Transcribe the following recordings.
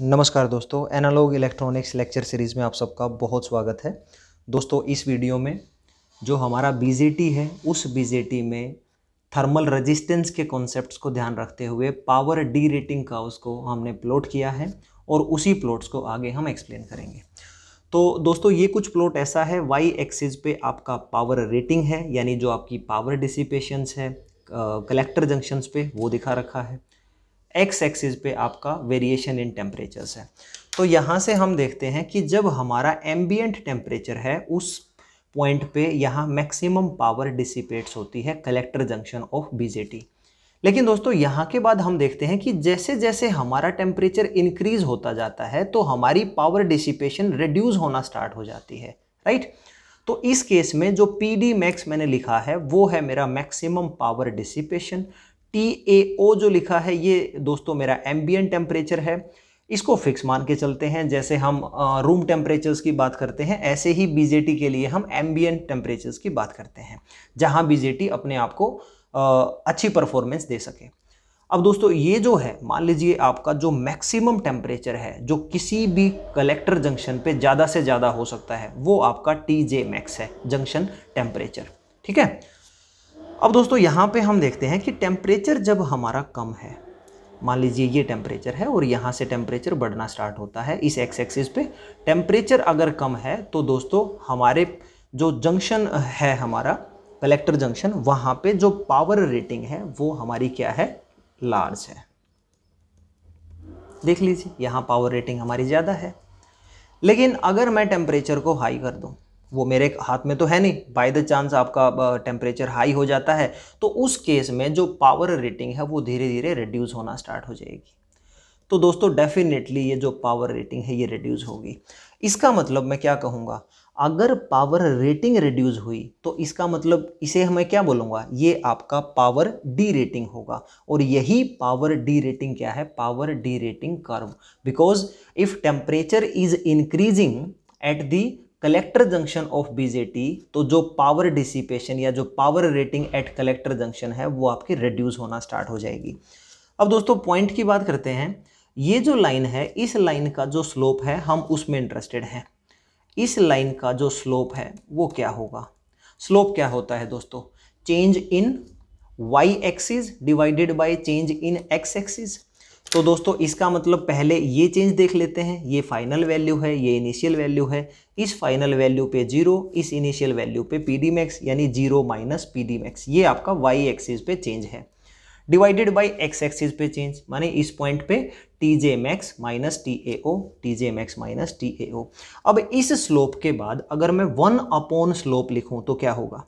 नमस्कार दोस्तों analogue electronics lecture series में आप सबका बहुत स्वागत है दोस्तों इस वीडियो में जो हमारा बीजेटी है उस बीजेटी में थर्मल रेजिस्टेंस के कॉन्सेप्ट्स को ध्यान रखते हुए पावर डी रेटिंग का उसको हमने प्लॉट किया है और उसी प्लॉट्स को आगे हम एक्सप्लेन करेंगे तो दोस्तों ये कुछ प्लॉट ऐसा है वाई एक्सिस पे आपका पावर रेटिंग है यानी जो आपकी पावर डिसिपेशंस है कलेक्टर जंक्शंस पे वो दिखा रखा है एक्स एक्सिस पे आपका वेरिएशन इन टेम्परेचर्स है तो यहाँ से हम देखते हैं कि जब हमारा एम्बियंट टेम्परेचर है उस पॉइंट पे यहाँ मैक्सिमम पावर डिसिपेट्स होती है कलेक्टर जंक्शन ऑफ बीजेटी लेकिन दोस्तों यहाँ के बाद हम देखते हैं कि जैसे जैसे हमारा टेम्परेचर इंक्रीज होता जाता है तो हमारी पावर डिसिपेशन रिड्यूज होना स्टार्ट हो जाती है राइट तो इस केस में जो पी डी मैक्स मैंने लिखा है वो है मेरा maximum power dissipation T A O जो लिखा है ये दोस्तों मेरा एम्बियन टेम्परेचर है इसको फिक्स मान के चलते हैं जैसे हम रूम टेम्परेचर्स की बात करते हैं ऐसे ही बीजेटी के लिए हम एम्बियन टेम्परेचर्स की बात करते हैं जहां बीजेटी अपने आप को अच्छी परफॉर्मेंस दे सके अब दोस्तों ये जो है मान लीजिए आपका जो मैक्सिमम टेम्परेचर है जो किसी भी कलेक्टर जंक्शन पे ज़्यादा से ज़्यादा हो सकता है वो आपका टी जे मैक्स है जंक्शन टेम्परेचर ठीक है अब दोस्तों यहाँ पे हम देखते हैं कि टेम्परेचर जब हमारा कम है मान लीजिए ये टेम्परेचर है और यहाँ से टेम्परेचर बढ़ना स्टार्ट होता है इस एक्स एक्सिस पे टेम्परेचर अगर कम है तो दोस्तों हमारे जो जंक्शन है हमारा कलेक्टर जंक्शन वहाँ पे जो पावर रेटिंग है वो हमारी क्या है लार्ज है देख लीजिए यहाँ पावर रेटिंग हमारी ज़्यादा है लेकिन अगर मैं टेम्परेचर को हाई कर दूँ वो मेरे हाथ में तो है नहीं बाय द चांस आपका टेम्परेचर हाई हो जाता है तो उस केस में जो पावर रेटिंग है वो धीरे धीरे रिड्यूस होना स्टार्ट हो जाएगी तो दोस्तों डेफिनेटली ये जो पावर रेटिंग है ये रिड्यूस होगी इसका मतलब मैं क्या कहूँगा अगर पावर रेटिंग रिड्यूस हुई तो इसका मतलब इसे हमें क्या बोलूँगा ये आपका पावर डी रेटिंग होगा और यही पावर डी रेटिंग क्या है power derating curve because if temperature is increasing at the collector junction of BJT तो जो पावर डिसिपेशन या जो power rating at collector junction है वो आपकी रिड्यूस होना स्टार्ट हो जाएगी अब दोस्तों पॉइंट की बात करते हैं ये जो लाइन है इस लाइन का जो स्लोप है हम उसमें इंटरेस्टेड हैं इस लाइन का जो स्लोप है वो क्या होगा स्लोप क्या होता है दोस्तों change in Y axis divided by change in X axis तो दोस्तों इसका मतलब पहले ये चेंज देख लेते हैं ये फाइनल वैल्यू है ये इनिशियल वैल्यू है इस फाइनल वैल्यू पे जीरो इस इनिशियल वैल्यू पे पी डी मैक्स यानी zero minus P D max ये आपका वाई एक्सिस पे चेंज है डिवाइडेड बाई एक्स एक्सिस पे चेंज माने इस पॉइंट पे T J max minus T A O T J max minus T A O अब इस स्लोप के बाद अगर मैं वन अपॉन स्लोप लिखूँ तो क्या होगा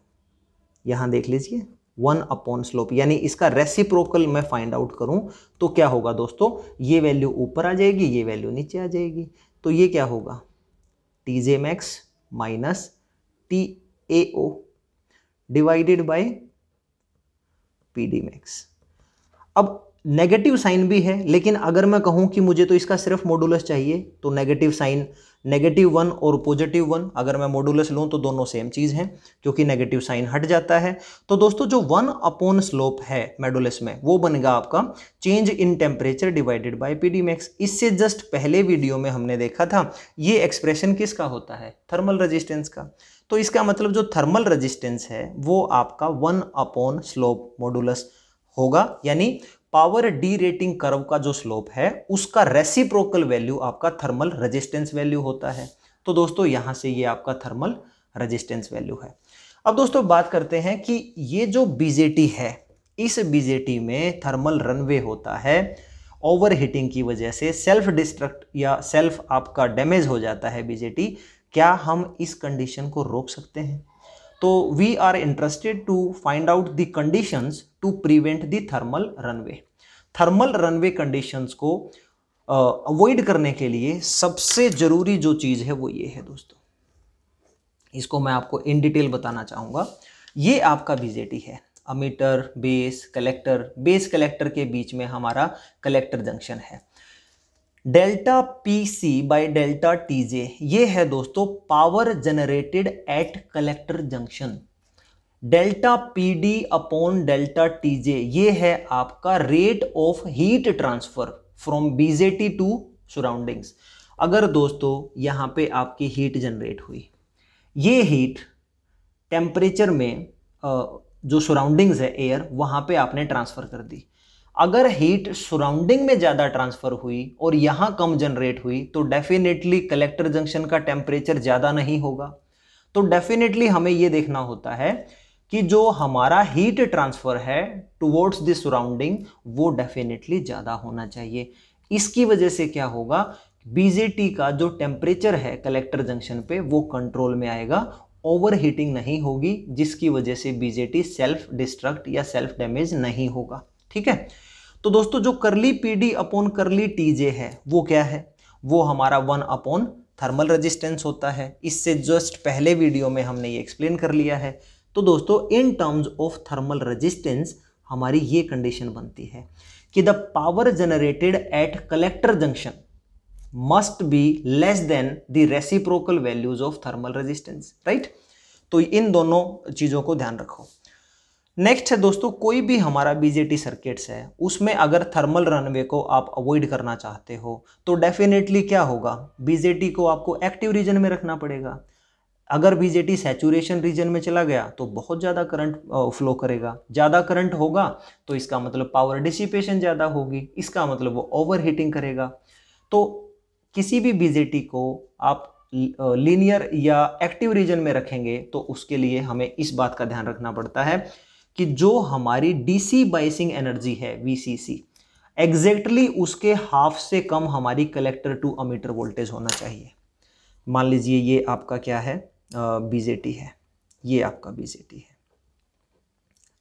यहाँ देख लीजिए वन अपॉन स्लोप यानी इसका रेसिप्रोकल मैं फाइंड आउट करूं तो क्या होगा दोस्तों ये वैल्यू ऊपर आ जाएगी ये वैल्यू नीचे आ जाएगी तो ये क्या होगा T J max minus T A O divided by P D max अब नेगेटिव साइन भी है लेकिन अगर मैं कहूँ कि मुझे तो इसका सिर्फ मॉडुलस चाहिए तो नेगेटिव साइन नेगेटिव वन और पॉजिटिव वन अगर मैं मॉडुलस लूँ तो दोनों सेम चीज़ हैं क्योंकि नेगेटिव साइन हट जाता है तो दोस्तों जो वन अपॉन स्लोप है मेडुलस में वो बनेगा आपका change in temperature divided by P D max इससे जस्ट पहले वीडियो में हमने देखा था ये एक्सप्रेशन किसका होता है थर्मल रजिस्टेंस का तो इसका मतलब जो थर्मल रजिस्टेंस है वो आपका वन अपॉन स्लोप मॉडुलस होगा यानी पावर डी रेटिंग कर्व का जो स्लोप है उसका रेसिप्रोकल वैल्यू आपका थर्मल रजिस्टेंस वैल्यू होता है तो दोस्तों यहाँ से ये आपका थर्मल रजिस्टेंस वैल्यू है अब दोस्तों बात करते हैं कि ये जो बीजेटी है इस बीजेटी में थर्मल रनवे होता है ओवर हीटिंग की वजह से सेल्फ डिस्ट्रक्ट या सेल्फ आपका डैमेज हो जाता है बीजेटी क्या हम इस कंडीशन को रोक सकते हैं तो we are interested to find out the to to prevent the thermal runway. Thermal runway conditions को अवॉइड करने के लिए सबसे ज़रूरी जो चीज़ है वो ये है दोस्तों इसको मैं आपको इन डिटेल बताना चाहूँगा ये आपका बीजेटी है emitter base collector base collector के बीच में हमारा कलेक्टर जंक्शन है delta P C by delta T J ये है दोस्तों power generated at collector junction delta P D upon delta T J ये है आपका rate of heat transfer from BJT to surroundings अगर दोस्तों यहाँ पे आपकी हीट जनरेट हुई ये हीट टेम्परेचर में जो सराउंडिंग्स है एयर वहाँ पे आपने ट्रांसफ़र कर दी अगर हीट सराउंडिंग में ज़्यादा ट्रांसफ़र हुई और यहाँ कम जनरेट हुई तो डेफिनेटली कलेक्टर जंक्शन का टेम्परेचर ज़्यादा नहीं होगा तो डेफिनेटली हमें ये देखना होता है कि जो हमारा हीट ट्रांसफ़र है टुवर्ड्स द सराउंडिंग वो डेफिनेटली ज़्यादा होना चाहिए इसकी वजह से क्या होगा बीजेटी का जो टेम्परेचर है कलेक्टर जंक्शन पे वो कंट्रोल में आएगा ओवर हीटिंग नहीं होगी जिसकी वजह से बीजेटी सेल्फ डिस्ट्रक्ट या सेल्फ डैमेज नहीं होगा ठीक है तो दोस्तों जो करली पीडी अपॉन करली टीजे है वो क्या है वो हमारा वन अपॉन थर्मल रेजिस्टेंस होता है इससे जस्ट पहले वीडियो में हमने ये एक्सप्लेन कर लिया है तो दोस्तों in terms of thermal resistance हमारी ये कंडीशन बनती है कि the power generated at collector junction must be less than the reciprocal values of thermal resistance right तो इन दोनों चीज़ों को ध्यान रखो नेक्स्ट है दोस्तों कोई भी हमारा बीजेटी सर्किट्स है उसमें अगर थर्मल रनवे को आप अवॉइड करना चाहते हो तो डेफिनेटली क्या होगा बीजेटी को आपको एक्टिव रीजन में रखना पड़ेगा अगर बीजेटी सेचुरेशन रीजन में चला गया तो बहुत ज़्यादा करंट फ्लो करेगा ज़्यादा करंट होगा तो इसका मतलब पावर डिसिपेशन ज़्यादा होगी इसका मतलब वो ओवर हीटिंग करेगा तो किसी भी बीजेटी को आप लीनियर या एक्टिव रीजन में रखेंगे तो उसके लिए हमें इस बात का ध्यान रखना पड़ता है कि जो हमारी डीसी बाइसिंग एनर्जी है वीसीसी एग्जैक्टली उसके हाफ से कम हमारी कलेक्टर टू अमीटर वोल्टेज होना चाहिए मान लीजिए ये आपका क्या है बीजेटी है ये आपका बीजेटी है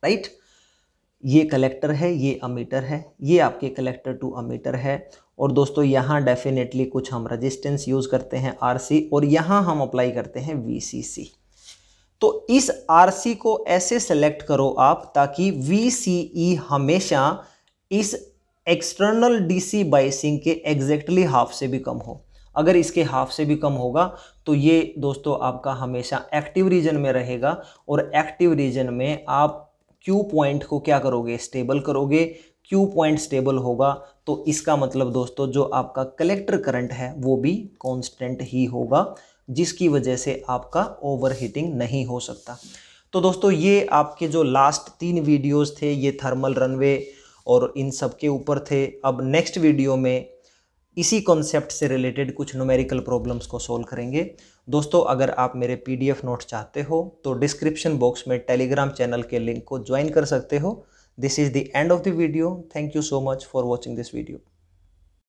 राइट right? ये कलेक्टर है ये अमीटर है ये आपके कलेक्टर टू अमीटर है और दोस्तों यहाँ डेफिनेटली कुछ हम रेजिस्टेंस यूज़ करते हैं आरसी और यहाँ हम अप्लाई करते हैं वीसीसी तो इस सी को ऐसे सेलेक्ट करो आप ताकि वी e हमेशा इस एक्सटर्नल डीसी बाइसिंग के एग्जैक्टली हाफ से भी कम हो अगर इसके हाफ से भी कम होगा तो ये दोस्तों आपका हमेशा एक्टिव रीजन में रहेगा और एक्टिव रीजन में आप क्यू पॉइंट को क्या करोगे स्टेबल करोगे क्यू पॉइंट स्टेबल होगा तो इसका मतलब दोस्तों जो आपका कलेक्टर करंट है वो भी कांस्टेंट ही होगा जिसकी वजह से आपका ओवरहीटिंग नहीं हो सकता तो दोस्तों ये आपके जो लास्ट तीन वीडियोस थे ये थर्मल रनवे और इन सब के ऊपर थे अब नेक्स्ट वीडियो में इसी कॉन्सेप्ट से रिलेटेड कुछ न्यूमेरिकल प्रॉब्लम्स को सोल्व करेंगे दोस्तों अगर आप मेरे पीडीएफ नोट चाहते हो तो डिस्क्रिप्शन बॉक्स में टेलीग्राम चैनल के लिंक को ज्वाइन कर सकते हो this is the end of the video thank you so much for watching this video